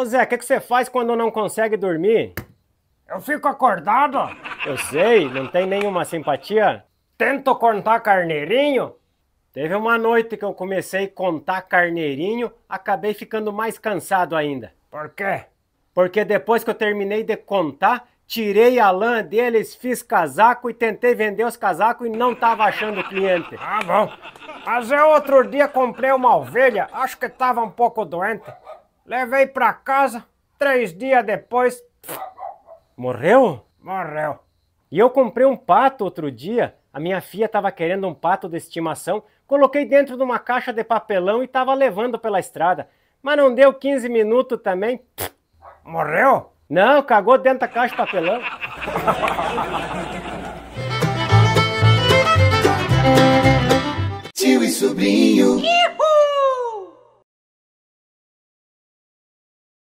Ô Zé, o que, que você faz quando não consegue dormir? Eu fico acordado. Eu sei, não tem nenhuma simpatia. Tento contar carneirinho. Teve uma noite que eu comecei a contar carneirinho, acabei ficando mais cansado ainda. Por quê? Porque depois que eu terminei de contar, tirei a lã deles, fiz casaco e tentei vender os casacos e não tava achando cliente. Ah, bom. Mas eu outro dia comprei uma ovelha, acho que tava um pouco doente. Levei pra casa, três dias depois. Morreu? Morreu. E eu comprei um pato outro dia. A minha filha estava querendo um pato de estimação. Coloquei dentro de uma caixa de papelão e estava levando pela estrada. Mas não deu 15 minutos também. Morreu? Não, cagou dentro da caixa de papelão. Tio e sobrinho. Uhul!